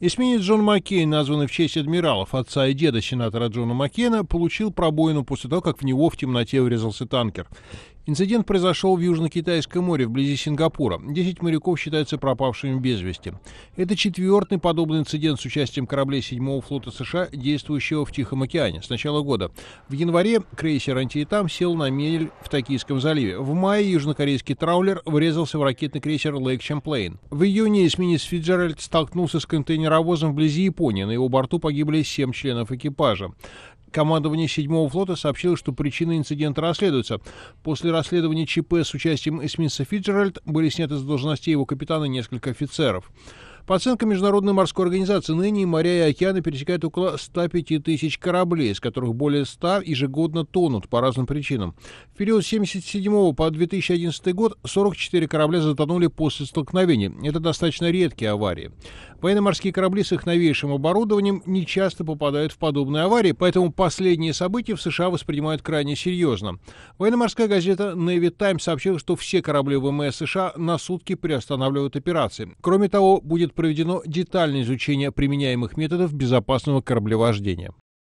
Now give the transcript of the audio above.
Эсминец Джон Маккейн, названный в честь адмиралов, отца и деда сенатора Джона Маккейна, получил пробоину после того, как в него в темноте врезался танкер. Инцидент произошел в Южно-Китайском море, вблизи Сингапура. Десять моряков считаются пропавшими без вести. Это четвертый подобный инцидент с участием кораблей Седьмого флота США, действующего в Тихом океане, с начала года. В январе крейсер «Антиэтам» сел на мель в Токийском заливе. В мае южнокорейский траулер врезался в ракетный крейсер «Лейк Чемплейн». В июне эсминец Фиджеральд столкнулся с контейнеровозом вблизи Японии. На его борту погибли семь членов экипажа. Командование седьмого флота сообщило, что причины инцидента расследуются. После расследования ЧП с участием эсминца Фиджеральд были сняты с должностей его капитана несколько офицеров. По оценкам Международной морской организации, ныне моря и океаны пересекают около 105 тысяч кораблей, из которых более 100 ежегодно тонут по разным причинам. В период с 1977 по 2011 год 44 корабля затонули после столкновений. Это достаточно редкие аварии. Военно-морские корабли с их новейшим оборудованием не часто попадают в подобные аварии, поэтому последние события в США воспринимают крайне серьезно. Военно-морская газета Navy Times сообщила, что все корабли ВМС США на сутки приостанавливают операции. Кроме того, будет проведено детальное изучение применяемых методов безопасного кораблевождения.